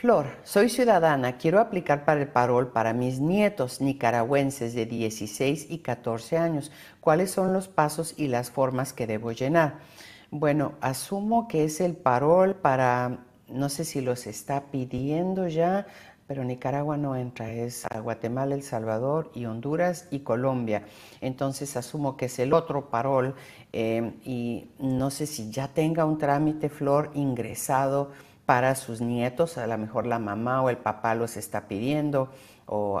Flor, soy ciudadana, quiero aplicar para el parol para mis nietos nicaragüenses de 16 y 14 años. ¿Cuáles son los pasos y las formas que debo llenar? Bueno, asumo que es el parol para, no sé si los está pidiendo ya, pero Nicaragua no entra, es a Guatemala, El Salvador y Honduras y Colombia. Entonces asumo que es el otro parol eh, y no sé si ya tenga un trámite, Flor, ingresado para sus nietos, a lo mejor la mamá o el papá los está pidiendo o,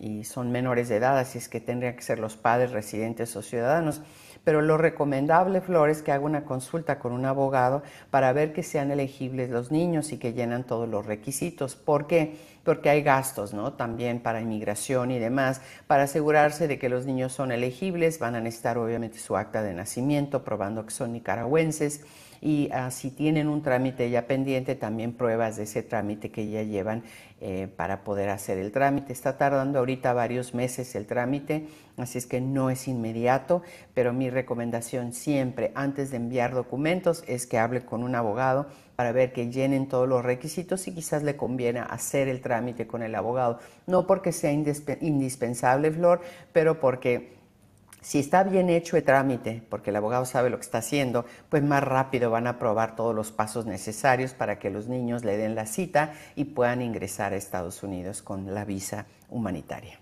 y son menores de edad, así es que tendrían que ser los padres residentes o ciudadanos. Pero lo recomendable, Flor, es que haga una consulta con un abogado para ver que sean elegibles los niños y que llenan todos los requisitos. ¿Por qué? Porque hay gastos, ¿no? También para inmigración y demás, para asegurarse de que los niños son elegibles, van a necesitar obviamente su acta de nacimiento, probando que son nicaragüenses y así ah, si tienen un trámite ya pendiente, también pruebas de ese trámite que ya llevan eh, para poder hacer el trámite. Está tardando ahorita varios meses el trámite, así es que no es inmediato, pero mi recomendación siempre antes de enviar documentos es que hable con un abogado para ver que llenen todos los requisitos y quizás le conviene hacer el trámite con el abogado. No porque sea indispensable, Flor, pero porque si está bien hecho el trámite, porque el abogado sabe lo que está haciendo, pues más rápido van a aprobar todos los pasos necesarios para que los niños le den la cita y puedan ingresar a Estados Unidos con la visa humanitaria.